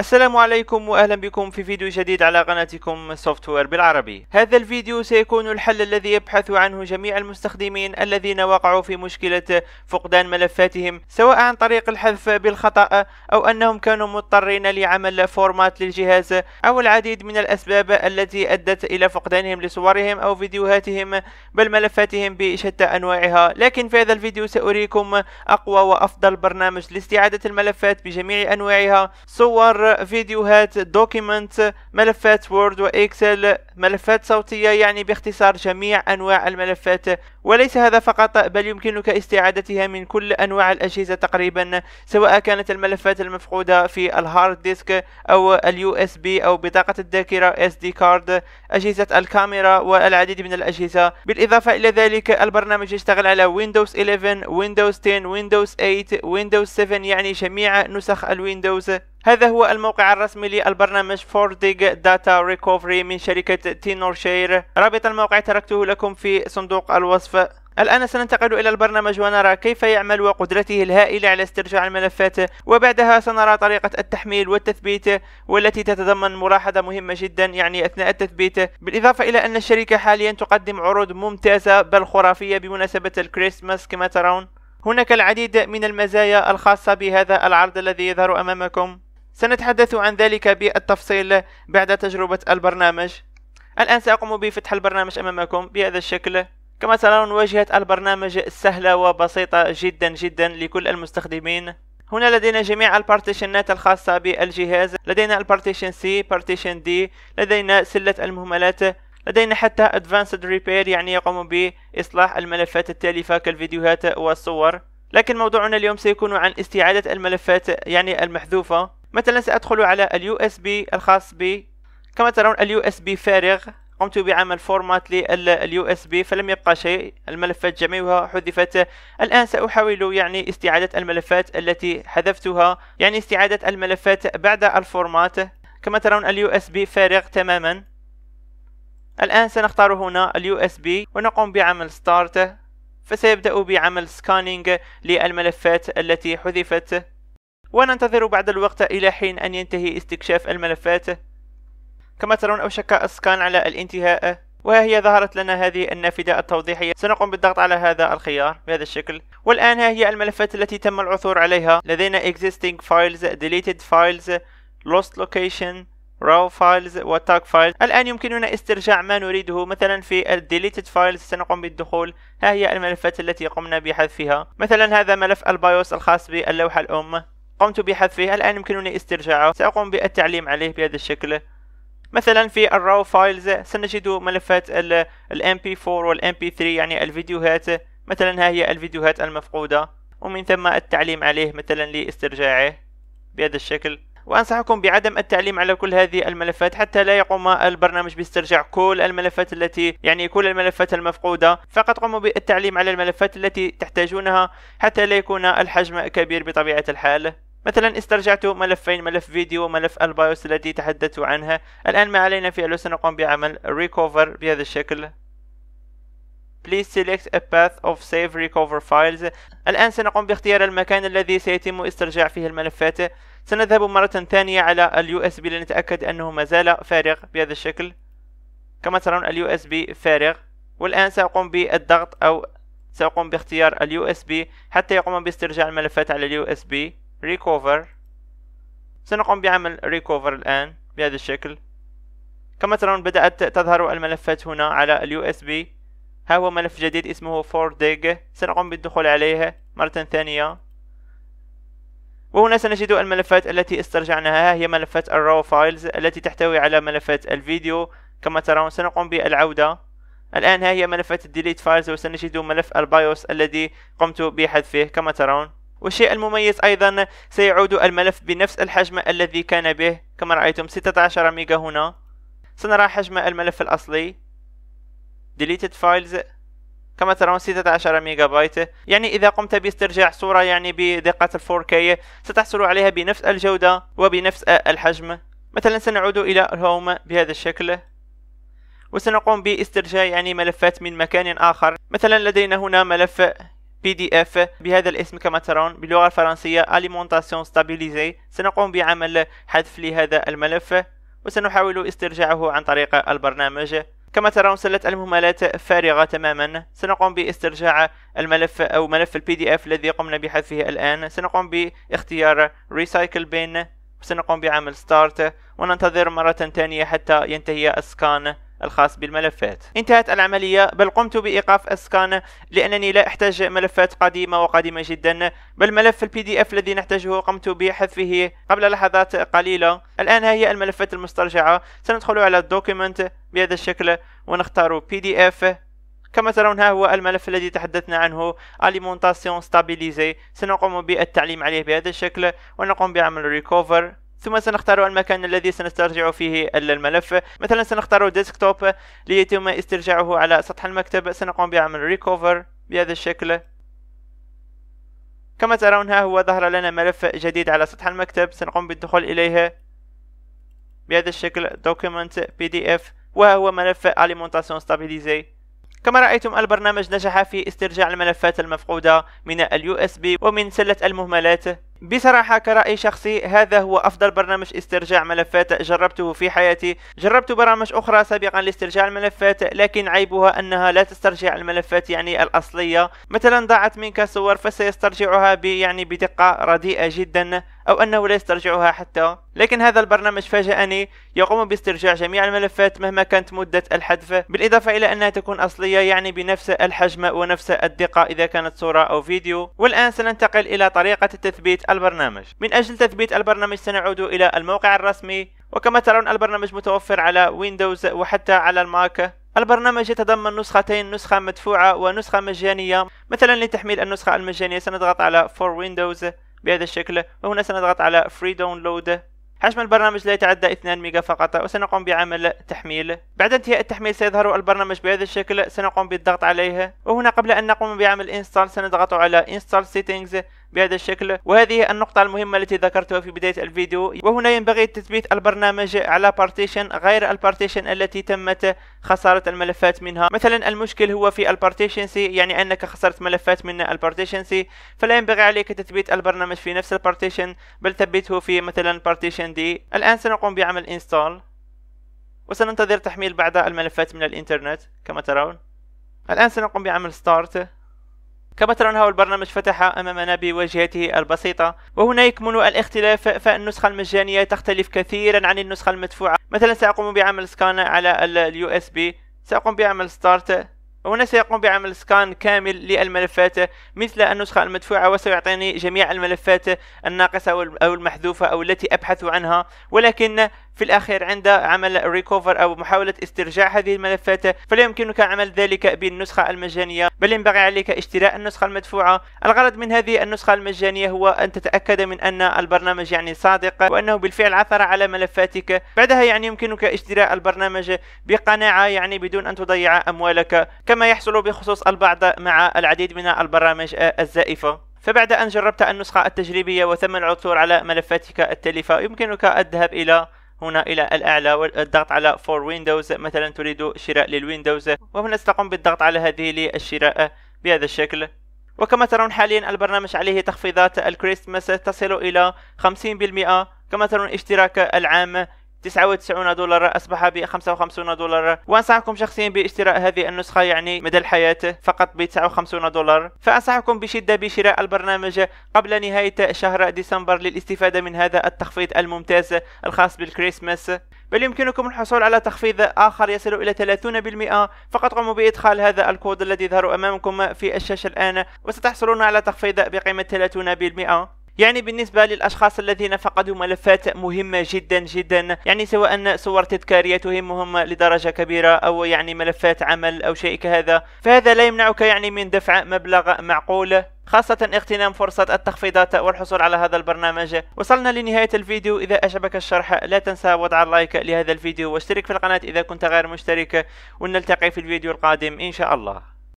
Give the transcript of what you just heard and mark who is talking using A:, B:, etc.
A: السلام عليكم واهلا بكم في فيديو جديد على قناتكم سوفت وير بالعربي هذا الفيديو سيكون الحل الذي يبحث عنه جميع المستخدمين الذين وقعوا في مشكلة فقدان ملفاتهم سواء عن طريق الحذف بالخطأ او انهم كانوا مضطرين لعمل فورمات للجهاز او العديد من الاسباب التي ادت الى فقدانهم لصورهم او فيديوهاتهم بل ملفاتهم بشتى انواعها لكن في هذا الفيديو ساريكم اقوى وافضل برنامج لاستعادة الملفات بجميع انواعها صور صور فيديوهات دوكيمنت ملفات وورد واكسل ملفات صوتية يعني باختصار جميع انواع الملفات وليس هذا فقط بل يمكنك استعادتها من كل انواع الاجهزة تقريبا سواء كانت الملفات المفقودة في الهارد ديسك او اليو اس بي او بطاقة الذاكرة اس دي كارد اجهزة الكاميرا والعديد من الاجهزة بالاضافة الى ذلك البرنامج يشتغل على ويندوز 11 ويندوز 10 ويندوز 8 ويندوز 7 يعني جميع نسخ الويندوز هذا هو الموقع الرسمي للبرنامج فورديج داتا ريكوفري من شركة تينور شير رابط الموقع تركته لكم في صندوق الوصف الآن سننتقل إلى البرنامج ونرى كيف يعمل وقدرته الهائلة على استرجاع الملفات وبعدها سنرى طريقة التحميل والتثبيت والتي تتضمن ملاحظة مهمة جدا يعني أثناء التثبيت بالإضافة إلى أن الشركة حاليا تقدم عروض ممتازة بل خرافية بمناسبة الكريسماس كما ترون هناك العديد من المزايا الخاصة بهذا العرض الذي يظهر أمامكم سنتحدث عن ذلك بالتفصيل بعد تجربة البرنامج الآن سأقوم بفتح البرنامج أمامكم بهذا الشكل كما ترون واجهة البرنامج سهلة وبسيطة جدا جدا لكل المستخدمين هنا لدينا جميع البارتيشنات الخاصة بالجهاز لدينا البارتيشن سي بارتيشن دي لدينا سلة المهملات لدينا حتى Advanced Repair يعني يقوم بإصلاح الملفات التالفة كالفيديوهات والصور لكن موضوعنا اليوم سيكون عن استعادة الملفات يعني المحذوفة مثلا سأدخل على اليو اس بي الخاص بي كما ترون اليو اس بي فارغ قمت بعمل فورمات لليو اس بي فلم يبقى شيء الملفات جميعها حذفت الان ساحاول يعني استعاده الملفات التي حذفتها يعني استعاده الملفات بعد الفورمات كما ترون اليو اس بي فارغ تماما الان سنختار هنا اليو اس بي ونقوم بعمل ستارت فسيبدا بعمل سكانينج للملفات التي حذفت وننتظر بعد الوقت إلى حين أن ينتهي استكشاف الملفات كما ترون أوشك السكان على الانتهاء وها هي ظهرت لنا هذه النافذة التوضيحية سنقوم بالضغط على هذا الخيار بهذا الشكل والآن ها هي الملفات التي تم العثور عليها لدينا existing files, deleted files, lost location, raw files و tag files الآن يمكننا استرجاع ما نريده مثلا في ال deleted files سنقوم بالدخول ها هي الملفات التي قمنا بحذفها مثلا هذا ملف البايوس الخاص باللوحة الأم قمت بحذفه الآن يمكنني استرجاعه سأقوم بالتعليم عليه بهذا الشكل مثلا في الراو فايلز سنجد ملفات الام MP4 والام MP3 يعني الفيديوهات مثلا ها هي الفيديوهات المفقودة ومن ثم التعليم عليه مثلا لاسترجاعه بهذا الشكل وأنصحكم بعدم التعليم على كل هذه الملفات حتى لا يقوم البرنامج باسترجاع كل الملفات التي يعني كل الملفات المفقودة فقط قموا بالتعليم على الملفات التي تحتاجونها حتى لا يكون الحجم كبير بطبيعة الحال مثلا استرجعت ملفين ملف فيديو وملف البايوس التي تحدثت عنها الآن ما علينا فعله سنقوم بعمل ريكوفر بهذا الشكل Please select a path of save recover files الآن سنقوم باختيار المكان الذي سيتم استرجاع فيه الملفات سنذهب مرة ثانية على ال USB لنتأكد أنه ما زال فارغ بهذا الشكل كما ترون ال USB فارغ والآن سأقوم بالضغط أو سأقوم باختيار ال USB حتى يقوم باسترجاع الملفات على ال USB ريكوفر سنقوم بعمل ريكوفر الآن بهذا الشكل كما ترون بدأت تظهر الملفات هنا على اليو اس بي ها هو ملف جديد اسمه 4dig سنقوم بالدخول عليه مرة ثانية وهنا سنجد الملفات التي استرجعناها هي ملفات الرو فايلز التي تحتوي على ملفات الفيديو كما ترون سنقوم بالعودة الآن ها هي ملفات الديليت فايلز وسنجد ملف البايوس الذي قمت بحذفه كما ترون والشيء المميز أيضا سيعود الملف بنفس الحجم الذي كان به كما رأيتم 16 ميجا هنا سنرى حجم الملف الأصلي deleted files كما ترون 16 ميجا بايت يعني إذا قمت باسترجاع صورة يعني بدقة ال 4K ستحصل عليها بنفس الجودة وبنفس الحجم مثلا سنعود إلى الهوم بهذا الشكل وسنقوم باسترجاع يعني ملفات من مكان آخر مثلا لدينا هنا ملف بي دي اف بهذا الاسم كما ترون باللغة الفرنسية alimentation stabilisée سنقوم بعمل حذف لهذا الملف وسنحاول استرجاعه عن طريق البرنامج كما ترون سلة المهملات فارغة تماما سنقوم باسترجاع الملف أو ملف البي دي اف الذي قمنا بحذفه الآن سنقوم باختيار recycle bin سنقوم بعمل ستارت وننتظر مرة ثانية حتى ينتهي السكان الخاص بالملفات انتهت العملية بل قمت بإيقاف السكان لأنني لا أحتاج ملفات قديمة وقديمة جدا بل ملف البي دي اف الذي نحتاجه قمت بحذفه قبل لحظات قليلة الآن هي الملفات المسترجعة سندخل على الدوكيمنت بهذا الشكل ونختار بي دي اف كما ترون ها هو الملف الذي تحدثنا عنه alimentation Stabilize سنقوم بالتعليم عليه بهذا الشكل ونقوم بعمل ريكوفر ثم سنختار المكان الذي سنسترجع فيه الملف مثلا سنختار ديسكتوب ليتم استرجاعه على سطح المكتب سنقوم بعمل ريكوفر بهذا الشكل كما ترون ها هو ظهر لنا ملف جديد على سطح المكتب سنقوم بالدخول إليه بهذا الشكل document pdf وهو ملف alimentation stabilisée كما رأيتم البرنامج نجح في استرجاع الملفات المفقودة من اليو اس بي ومن سلة المهملات بصراحة كرأي شخصي هذا هو أفضل برنامج استرجاع ملفات جربته في حياتي جربت برامج أخرى سابقا لاسترجاع الملفات لكن عيبها أنها لا تسترجع الملفات يعني الأصلية مثلا ضاعت منك صور فسيسترجعها يعني بدقة رديئة جدا أو أنه لا يسترجعها حتى لكن هذا البرنامج فاجأني يقوم باسترجاع جميع الملفات مهما كانت مدة الحذف بالإضافة إلى أنها تكون أصلية يعني بنفس الحجم ونفس الدقة إذا كانت صورة أو فيديو والآن سننتقل إلى طريقة التثبيت البرنامج من أجل تثبيت البرنامج سنعود إلى الموقع الرسمي وكما ترون البرنامج متوفر على ويندوز وحتى على الماك البرنامج يتضمن نسختين نسخة مدفوعة ونسخة مجانية مثلا لتحميل النسخة المجانية سنضغط على for Windows بهذا الشكل وهنا سنضغط على free download حجم البرنامج لا يتعدى 2 ميجا فقط وسنقوم بعمل تحميل بعد انتهاء التحميل سيظهر البرنامج بهذا الشكل سنقوم بالضغط عليه وهنا قبل ان نقوم بعمل انستال سنضغط على انستال سيتنجز بهذا الشكل وهذه النقطة المهمة التي ذكرتها في بداية الفيديو وهنا ينبغي تثبيت البرنامج على بارتيشن غير البارتيشن التي تمت خسارة الملفات منها مثلا المشكل هو في البارتيشن سي يعني أنك خسرت ملفات من البارتيشن سي فلا ينبغي عليك تثبيت البرنامج في نفس البارتيشن بل ثبته في مثلا بارتيشن دي الآن سنقوم بعمل انستال وسننتظر تحميل بعض الملفات من الانترنت كما ترون الآن سنقوم بعمل ستارت كما ترون هو البرنامج فتح أمامنا بواجهته البسيطة وهنا يكمن الاختلاف فالنسخة المجانية تختلف كثيرا عن النسخة المدفوعة مثلا سأقوم بعمل سكان على اليو اس بي سأقوم بعمل ستارت هنا سيقوم بعمل سكان كامل للملفات مثل النسخة المدفوعة وسيعطيني جميع الملفات الناقصة أو المحذوفة أو التي أبحث عنها ولكن في الأخير عند عمل ريكوفر أو محاولة استرجاع هذه الملفات فلا يمكنك عمل ذلك بالنسخة المجانية بل ينبغي عليك اشتراء النسخة المدفوعة الغرض من هذه النسخة المجانية هو أن تتأكد من أن البرنامج يعني صادق وأنه بالفعل عثر على ملفاتك بعدها يعني يمكنك اشتراء البرنامج بقناعة يعني بدون أن تضيع أموالك كما يحصل بخصوص البعض مع العديد من البرامج الزائفة فبعد أن جربت النسخة التجريبية وتم العثور على ملفاتك التالفة يمكنك الذهاب إلى هنا إلى الأعلى والضغط على فور ويندوز مثلا تريد شراء للويندوز وهنا ستقوم بالضغط على هذه للشراء بهذا الشكل وكما ترون حاليا البرنامج عليه تخفيضات الكريسماس تصل إلى 50% كما ترون اشتراك العام 99 دولار أصبح ب 55 دولار وأنصحكم شخصيا باشتراء هذه النسخة يعني مدى الحياة فقط ب 59 دولار فأنصحكم بشدة بشراء البرنامج قبل نهاية شهر ديسمبر للاستفادة من هذا التخفيض الممتاز الخاص بالكريسماس بل يمكنكم الحصول على تخفيض آخر يصل إلى 30% فقط قوموا بإدخال هذا الكود الذي يظهر أمامكم في الشاشة الآن وستحصلون على تخفيض بقيمة 30% يعني بالنسبة للأشخاص الذين فقدوا ملفات مهمة جدا جدا يعني سواء صور تذكارية تهمهم لدرجة كبيرة أو يعني ملفات عمل أو شيء كهذا فهذا لا يمنعك يعني من دفع مبلغ معقول خاصة اغتنام فرصة التخفيضات والحصول على هذا البرنامج وصلنا لنهاية الفيديو إذا أعجبك الشرح لا تنسى وضع اللايك لهذا الفيديو واشترك في القناة إذا كنت غير مشترك ونلتقي في الفيديو القادم إن شاء الله